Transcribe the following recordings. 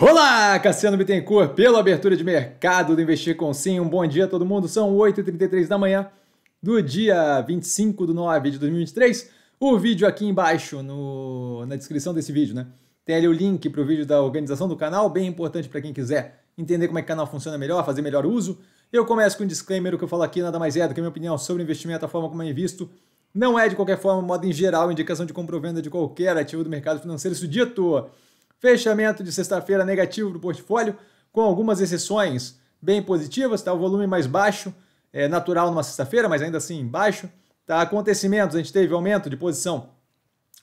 Olá, Cassiano Bittencourt, pela abertura de mercado do Investir com Sim. Um bom dia a todo mundo. São 8h33 da manhã do dia 25 de nove de 2023. O vídeo aqui embaixo, no, na descrição desse vídeo, né? Tem ali o link para o vídeo da organização do canal, bem importante para quem quiser entender como é que o canal funciona melhor, fazer melhor uso. Eu começo com um disclaimer, o que eu falo aqui nada mais é do que a minha opinião sobre investimento, a forma como eu é visto. Não é, de qualquer forma, modo em geral, indicação de compra ou venda de qualquer ativo do mercado financeiro. Isso dito... Fechamento de sexta-feira negativo do portfólio, com algumas exceções bem positivas, está O volume mais baixo, é natural numa sexta-feira, mas ainda assim baixo. Tá? Acontecimentos, a gente teve aumento de posição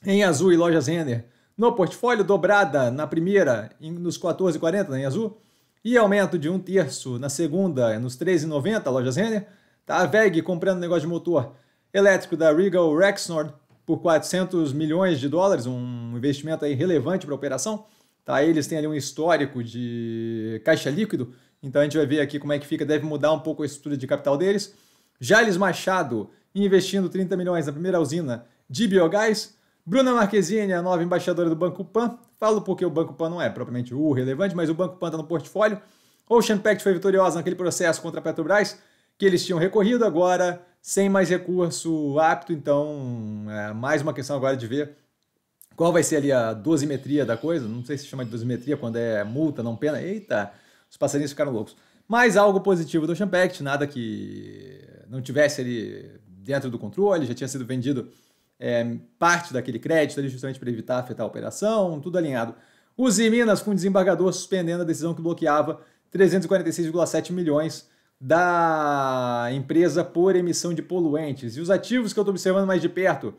em azul e lojas Renner no portfólio, dobrada na primeira nos 14,40 né, em azul, e aumento de um terço na segunda nos 13,90 lojas Renner. Tá? A VEG comprando negócio de motor elétrico da Regal Rexnord por 400 milhões de dólares, um investimento aí relevante para a operação. Tá? Eles têm ali um histórico de caixa líquido, então a gente vai ver aqui como é que fica, deve mudar um pouco a estrutura de capital deles. Jales Machado investindo 30 milhões na primeira usina de biogás. Bruna Marquezine, a nova embaixadora do Banco Pan. Falo porque o Banco Pan não é propriamente o relevante, mas o Banco Pan está no portfólio. Ocean Pact foi vitoriosa naquele processo contra a Petrobras, que eles tinham recorrido agora sem mais recurso apto, então é mais uma questão agora de ver qual vai ser ali a dosimetria da coisa. Não sei se chama de dosimetria quando é multa, não pena. Eita, os passarinhos ficaram loucos. Mas algo positivo do Champact, nada que não tivesse ali dentro do controle, já tinha sido vendido é, parte daquele crédito ali justamente para evitar afetar a operação, tudo alinhado. Uzi Minas, com desembargador suspendendo a decisão que bloqueava 346,7 milhões da empresa por emissão de poluentes. E os ativos que eu estou observando mais de perto,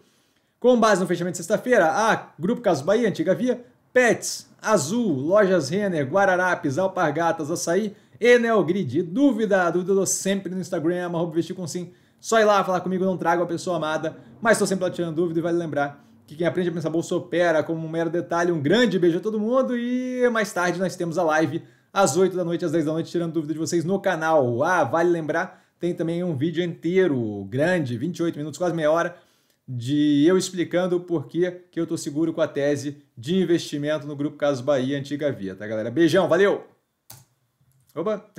com base no fechamento de sexta-feira, a Grupo Caso Bahia, Antiga Via, Pets, Azul, Lojas Renner, Guararapes, Alpargatas, Açaí e Neogrid. dúvida, dúvida eu sempre no Instagram, arroba vestir com sim. Só ir lá falar comigo, não trago a pessoa amada, mas estou sempre lá tirando dúvida e vale lembrar que quem aprende a pensar bolsa opera como um mero detalhe. Um grande beijo a todo mundo e mais tarde nós temos a live às 8 da noite, às 10 da noite, tirando dúvida de vocês no canal. Ah, vale lembrar, tem também um vídeo inteiro, grande, 28 minutos, quase meia hora, de eu explicando por que, que eu tô seguro com a tese de investimento no Grupo Caso Bahia Antiga Via, tá, galera? Beijão, valeu! Opa!